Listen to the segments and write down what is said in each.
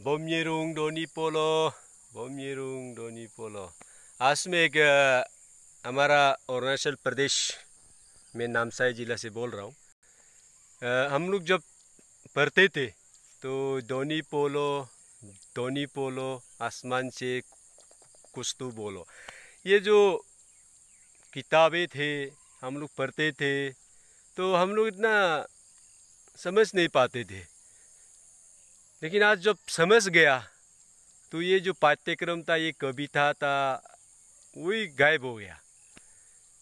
Bomjerung Doni Polo, Bomjerung Doni Polo. आज मैं एक हमारा अरुणाचल प्रदेश में नामसाई ज़िला से बोल रहा हूँ हम लोग जब पढ़ते थे तो धोनी पोलो धोनी पोलो आसमान से कुछ तो बोलो ये जो किताबें थे हम लोग पढ़ते थे तो हम लोग इतना समझ नहीं पाते थे लेकिन आज जब समझ गया तो ये जो पाठ्यक्रम था ये कविता था वही गायब हो गया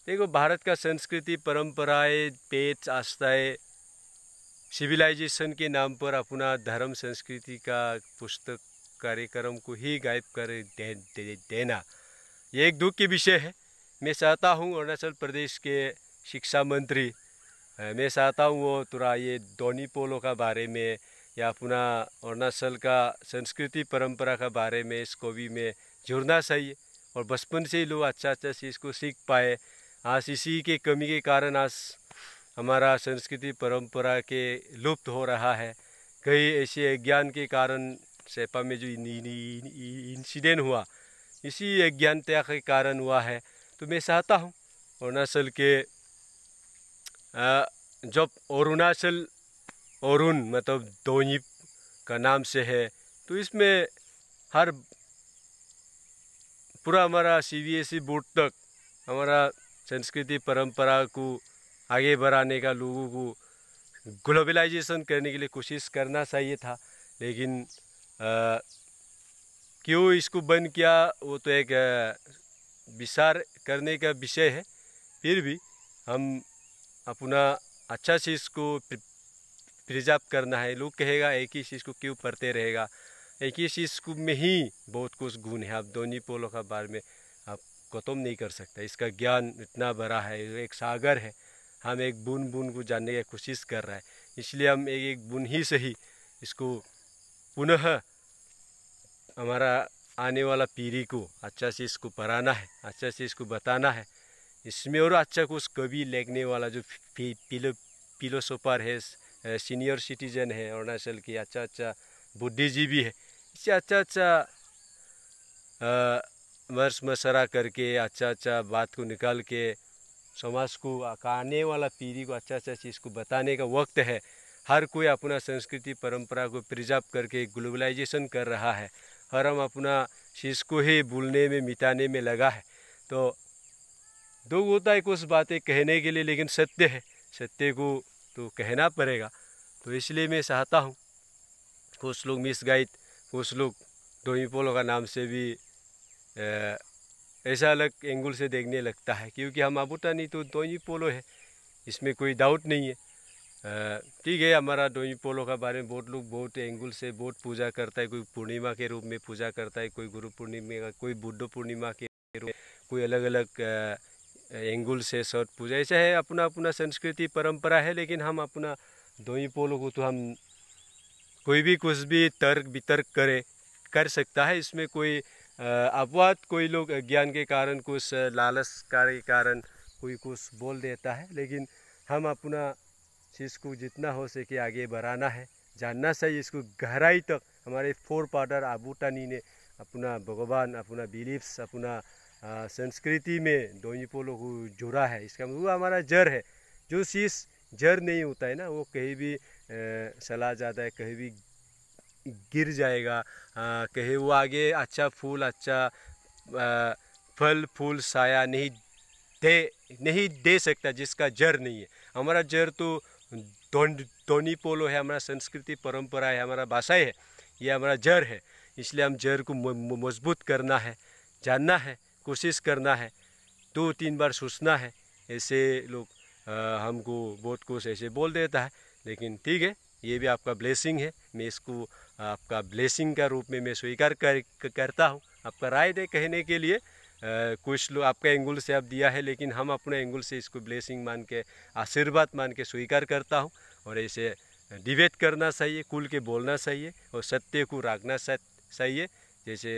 देखो भारत का संस्कृति परंपराएं पेच आस्थाएं सिविलाइजेशन के नाम पर अपना धर्म संस्कृति का पुस्तक कार्यक्रम को ही गायब कर दे, दे, देना ये एक दुख की विषय है मैं चाहता हूँ अरुणाचल प्रदेश के शिक्षा मंत्री मैं चाहता हूँ वो थोड़ा ये दोनी पोलो का बारे में या अपना अरुणाचल का संस्कृति परंपरा का बारे में इस कवि में जुड़ना चाहिए और बचपन से ही लोग अच्छा अच्छा चीज़ को सीख पाए आज इसी के कमी के कारण आज हमारा संस्कृति परंपरा के लुप्त हो रहा है कई ऐसे अज्ञान के कारण सेपा में जो इंसिडेंट हुआ इसी त्याग के कारण हुआ है तो मैं चाहता हूँ अरुणाचल के जब अरुणाचल औरुन मतलब दोनीप का नाम से है तो इसमें हर पूरा हमारा C B S E board तक हमारा संस्कृति परंपरा को आगे बढ़ाने का लोगों को ग्लोबलाइजेशन करने के लिए कोशिश करना चाहिए था लेकिन आ, क्यों इसको बंद किया वो तो एक विचार करने का विषय है फिर भी हम अपना अच्छा से इसको प्रिजर्व करना है लोग कहेगा एक ही चीज़ को क्यों पढ़ते रहेगा एक ही चीज़ को में ही बहुत कुछ गुण है आप दोनों पोलों का बारे में आप गौतम नहीं कर सकते इसका ज्ञान इतना बड़ा है एक सागर है हम एक बुन बुन को जानने की कोशिश कर रहे हैं इसलिए हम एक एक बुन ही से ही इसको पुनः हमारा आने वाला पीढ़ी को अच्छा से इसको पढ़ाना है अच्छा से इसको बताना है इसमें और अच्छा कुछ कवि लिखने वाला जो फिलोसोफर है सीनियर सिटीजन है अरुणाचल की अच्छा अच्छा बुद्धिजीवी है इससे अच्छा अच्छा मर्स मशरा करके अच्छा अच्छा बात को निकाल के समाज को आने वाला पीढ़ी को अच्छा अच्छा चीज़ को बताने का वक्त है हर कोई अपना संस्कृति परंपरा को प्रिजर्व करके ग्लोबलाइजेशन कर रहा है हर हम अपना चीज़ को ही भूलने में मिटाने में लगा है तो दो होता है कुछ बातें कहने के लिए लेकिन सत्य है सत्य को तो कहना पड़ेगा तो इसलिए मैं चाहता हूँ कुछ लोग मिस गाइड कुछ लोग डोमी पोलो का नाम से भी ऐसा अलग एंगल से देखने लगता है क्योंकि हम आबूटा नहीं तो डोमी पोलो है इसमें कोई डाउट नहीं है ठीक है हमारा डोई पोलो का बारे में बहुत लोग बहुत एंगल से बहुत पूजा करता है कोई पूर्णिमा के रूप में पूजा करता है कोई गुरु पूर्णिमा कोई बुद्ध पूर्णिमा के रूप में कोई अलग अलग एंगुल से छठ पूजा ऐसा है अपना अपना संस्कृति परंपरा है लेकिन हम अपना दो ही पोलों को तो हम कोई भी कुछ भी तर्क वितर्क करे कर सकता है इसमें कोई अपवाद कोई लोग ज्ञान के कारण कुछ लालच के कारण कोई कुछ बोल देता है लेकिन हम अपना चीज़ को जितना हो सके आगे बढ़ाना है जानना चाहिए इसको गहराई तक हमारे फोर पार्टर आबूटानी ने अपना भगवान अपना बिलीफ्स अपना संस्कृति में डोनी पोलों को जुड़ा है इसका वो मतलब हमारा जड़ है जो चीज़ जड़ नहीं होता है ना वो कहीं भी चला जाता है कहीं भी गिर जाएगा कहीं वो आगे अच्छा फूल अच्छा आ, फल फूल साया नहीं दे नहीं दे सकता जिसका जड़ नहीं है हमारा जड़ तो धोनी पोलो है हमारा संस्कृति परंपरा है हमारा भाषा है ये हमारा जड़ है इसलिए हम जड़ को मजबूत करना है जानना है कोशिश करना है दो तीन बार सोचना है ऐसे लोग आ, हमको बहुत कुछ ऐसे बोल देता है लेकिन ठीक है ये भी आपका ब्लेसिंग है मैं इसको आपका ब्लेसिंग का रूप में मैं स्वीकार कर, करता हूँ आपका राय दे कहने के लिए आ, कुछ लोग आपका एंगुल से आप दिया है लेकिन हम अपने एंगुल से इसको ब्लेसिंग मान के आशीर्वाद मान के स्वीकार करता हूँ और ऐसे डिबेट करना चाहिए कुल के बोलना चाहिए और सत्य को रखना चाहिए जैसे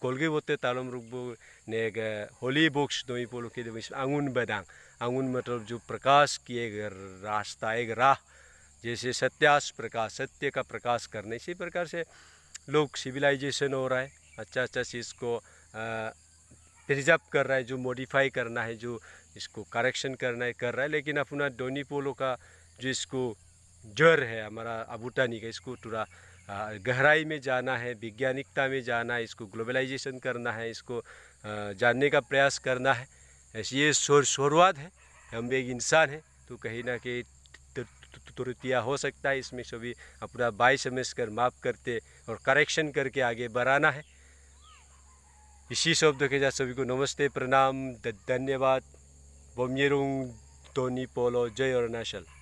kolgewote talom ने neg होली बुक्स दोई पोलो के दो इसमें बदांग मतलब जो प्रकाश की एक रास्ता एक राह जैसे सत्यास प्रकाश सत्य का प्रकाश करने इसी प्रकार से लोग सिविलाइजेशन हो रहा है अच्छा अच्छा चीज़ को प्रिजर्व कर रहा है जो मॉडिफाई करना है जो इसको करेक्शन करना है कर रहा है लेकिन अपना दोनी पोलो का जो इसको जड़ है हमारा अबूटानी का इसको थोड़ा गहराई में जाना है वैज्ञानिकता में जाना है इसको ग्लोबलाइजेशन करना है इसको जानने का प्रयास करना है ये शुरुआत है हम एक इंसान हैं तो कहीं ना कहीं त्रुटियाँ हो सकता है इसमें सभी अपना बाई समझ कर माफ़ करते और करेक्शन करके आगे बढ़ाना है इसी शब्द के साथ सभी को नमस्ते प्रणाम धन्यवाद बोमियरुंग धोनी पोलो जय अरुणाचल